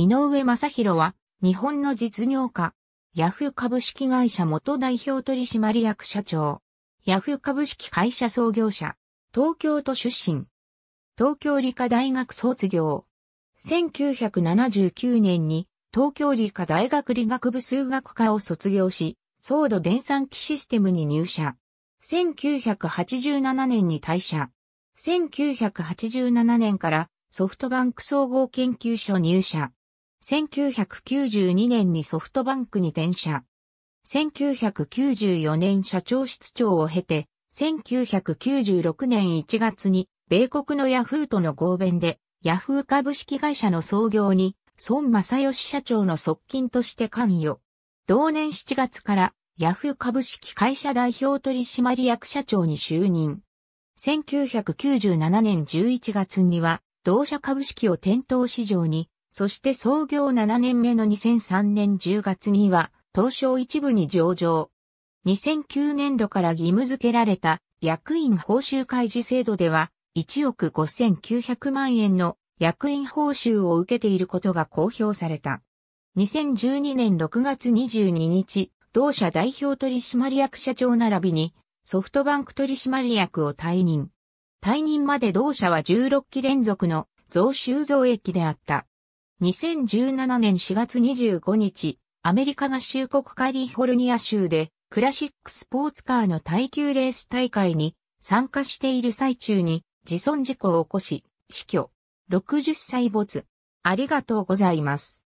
井上正宏は、日本の実業家、ヤフー株式会社元代表取締役社長、ヤフー株式会社創業者、東京都出身、東京理科大学卒業、1979年に東京理科大学理学部数学科を卒業し、ソ度電算機システムに入社。1987年に退社。1987年からソフトバンク総合研究所入社。1992年にソフトバンクに転社。1994年社長室長を経て、1996年1月に米国のヤフーとの合弁で、ヤフー株式会社の創業に、孫正義社長の側近として関与。同年7月からヤフー株式会社代表取締役社長に就任。1997年11月には、同社株式を店頭市場にそして創業7年目の2003年10月には、東証一部に上場。2009年度から義務付けられた役員報酬開示制度では、1億5900万円の役員報酬を受けていることが公表された。2012年6月22日、同社代表取締役社長並びにソフトバンク取締役を退任。退任まで同社は16期連続の増収増益であった。2017年4月25日、アメリカ合衆国カリフォルニア州でクラシックスポーツカーの耐久レース大会に参加している最中に自損事故を起こし、死去。60歳没。ありがとうございます。